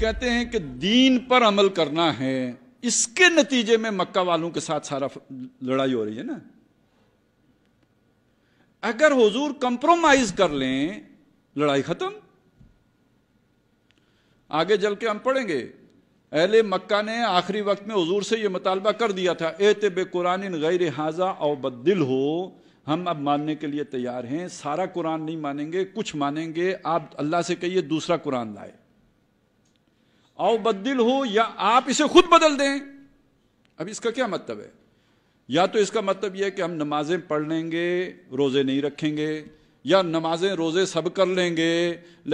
कहते हैं कि दीन पर अमल करना है इसके नतीजे में मक्का वालों के साथ सारा लड़ाई हो रही है ना अगर हुजूर कंप्रोमाइज कर लें लड़ाई खत्म आगे जल के हम पढ़ेंगे अहले मक्का ने आखिरी वक्त में हजूर से यह मुतालबा कर दिया था ए बे कुरान गैर हाजा और बदल हो हम अब मानने के लिए तैयार हैं सारा कुरान नहीं मानेंगे कुछ मानेंगे आप अल्लाह से कहिए दूसरा कुरान लाए औ बदल हो या आप इसे खुद बदल दें अब इसका क्या मतलब है या तो इसका मतलब यह है कि हम नमाजें पढ़ लेंगे रोज़े नहीं रखेंगे या नमाजें रोज़े सब कर लेंगे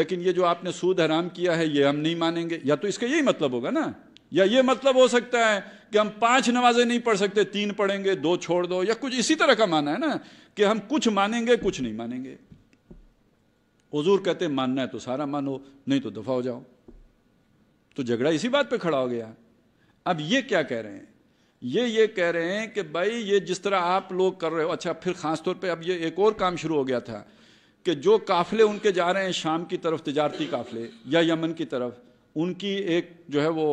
लेकिन ये जो आपने सूद हराम किया है ये हम नहीं मानेंगे या तो इसका यही मतलब होगा ना या ये मतलब हो सकता है कि हम पांच नमाजें नहीं पढ़ सकते तीन पढ़ेंगे दो छोड़ दो या कुछ इसी तरह का माना है ना कि हम कुछ मानेंगे कुछ नहीं मानेंगे हजूर कहते मानना है तो सारा मानो नहीं तो दफा हो जाओ तो झगड़ा इसी बात पे खड़ा हो गया अब ये क्या कह रहे हैं ये ये कह रहे हैं कि भाई ये जिस तरह आप लोग कर रहे हो अच्छा फिर खासतौर पे अब ये एक और काम शुरू हो गया था कि जो काफ़िले उनके जा रहे हैं शाम की तरफ तजारती काफ़िले या यमन की तरफ उनकी एक जो है वो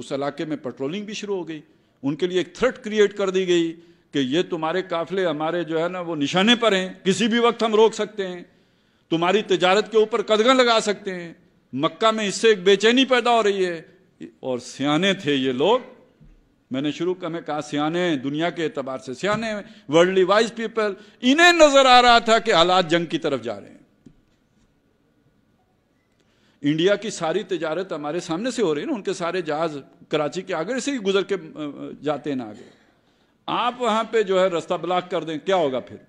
उस इलाके में पेट्रोलिंग भी शुरू हो गई उनके लिए एक थ्रेट क्रिएट कर दी गई कि ये तुम्हारे काफ़िले हमारे जो है ना वो निशाने पर हैं किसी भी वक्त हम रोक सकते हैं तुम्हारी तजारत के ऊपर कदगन लगा सकते हैं मक्का में इससे एक बेचैनी पैदा हो रही है और सियाने थे ये लोग मैंने शुरू कर में कहा सियाने दुनिया के एतबार से सियाने वर्ल्डली वाइज पीपल इन्हें नजर आ रहा था कि हालात जंग की तरफ जा रहे हैं इंडिया की सारी तजारत हमारे सामने से हो रही है ना उनके सारे जहाज कराची के आगे से ही गुजर के जाते हैं ना आगे आप वहां पे जो है रास्ता ब्लॉक कर दें क्या होगा फिर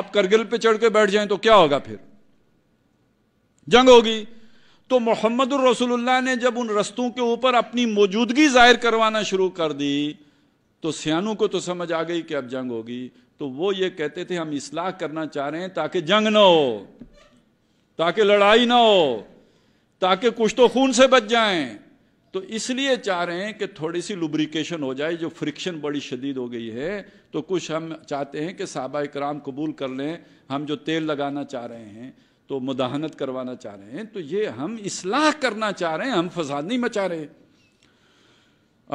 आप करगिल पे चढ़ के बैठ जाएं तो क्या होगा फिर जंग होगी तो मोहम्मद रसोल्ला ने जब उन रस्तों के ऊपर अपनी मौजूदगी जाहिर करवाना शुरू कर दी तो सियानों को तो समझ आ गई कि अब जंग होगी तो वो ये कहते थे हम इसलाह करना चाह रहे हैं ताकि जंग ना हो ताकि लड़ाई ना हो ताकि कुछ तो खून से बच जाएं तो इसलिए चाह रहे हैं कि थोड़ी सी लुब्रिकेशन हो जाए जो फ्रिक्शन बड़ी शदीद हो गई है तो कुछ हम चाहते हैं कि साहबा कराम कबूल कर लें हम जो तेल लगाना चाह रहे हैं तो मुदाहनत करवाना चाह रहे हैं तो ये हम इसलाह करना चाह रहे हैं हम फसाद नहीं मचा रहे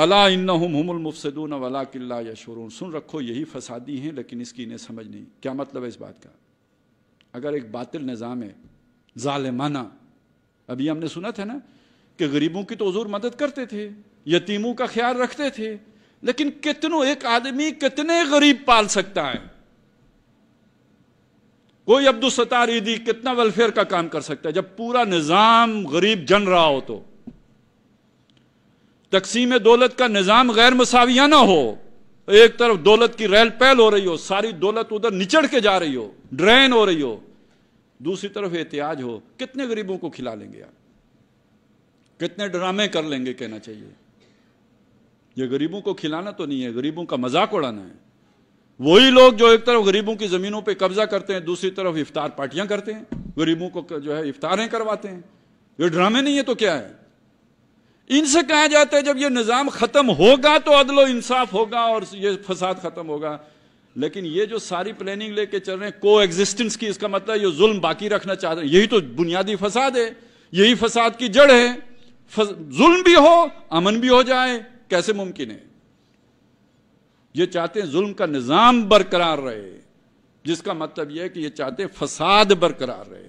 अला इन्ना हमलमफसदून वला किल्ला यशरून सुन रखो यही फसादी हैं लेकिन इसकी इन्हें समझ नहीं क्या मतलब है इस बात का अगर एक बातिल निज़ाम है ालमाना अभी हमने सुना था ना कि गरीबों की तो हजूर मदद करते थे यतीमों का ख्याल रखते थे लेकिन कितनों एक आदमी कितने गरीब पाल सकता है कोई अब्दुल सतार ईदी कितना वेलफेयर का काम कर सकता है जब पूरा निज़ाम गरीब जन रहा हो तो तकसीम दौलत का निज़ाम गैर मसावियाना हो एक तरफ दौलत की रैल पहल हो रही हो सारी दौलत उधर निचड़ के जा रही हो ड्रेन हो रही हो दूसरी तरफ एहतियाज हो कितने गरीबों को खिला लेंगे आप कितने ड्रामे कर लेंगे कहना चाहिए ये गरीबों को खिलाना तो नहीं है गरीबों का मजाक उड़ाना है वही लोग जो एक तरफ गरीबों की ज़मीनों पे कब्जा करते हैं दूसरी तरफ इफ्तार पार्टियां करते हैं गरीबों को जो है इफ्तारें करवाते हैं ये ड्रामे नहीं है तो क्या है इनसे कहा जाता है जब ये निज़ाम ख़त्म होगा तो अदलो इंसाफ होगा और ये फसाद ख़त्म होगा लेकिन ये जो सारी प्लानिंग लेके चल रहे हैं को एग्जिस्टेंस की इसका मतलब ये जुल्म बाकी रखना चाह रहे हैं यही तो बुनियादी फसाद है यही फसाद की जड़ है जुल्म भी हो अमन भी हो जाए कैसे मुमकिन है ये चाहते हैं जुल्म का निज़ाम बरकरार रहे जिसका मतलब यह है कि ये चाहते फसाद बरकरार रहे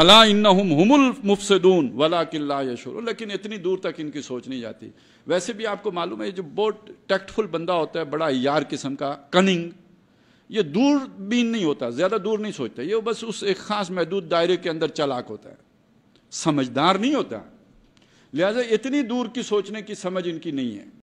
अला इन हुमुल मुफसदून वला किल्ला यशुर लेकिन इतनी दूर तक इनकी सोच नहीं जाती वैसे भी आपको मालूम है जो बहुत टैक्टफुल बंदा होता है बड़ा यार किस्म का कनिंग ये दूर भी नहीं होता ज़्यादा दूर नहीं सोचता ये बस उस एक ख़ास महदूद दायरे के अंदर चलाक होता है समझदार नहीं होता लिहाजा इतनी दूर की सोचने की समझ इनकी नहीं है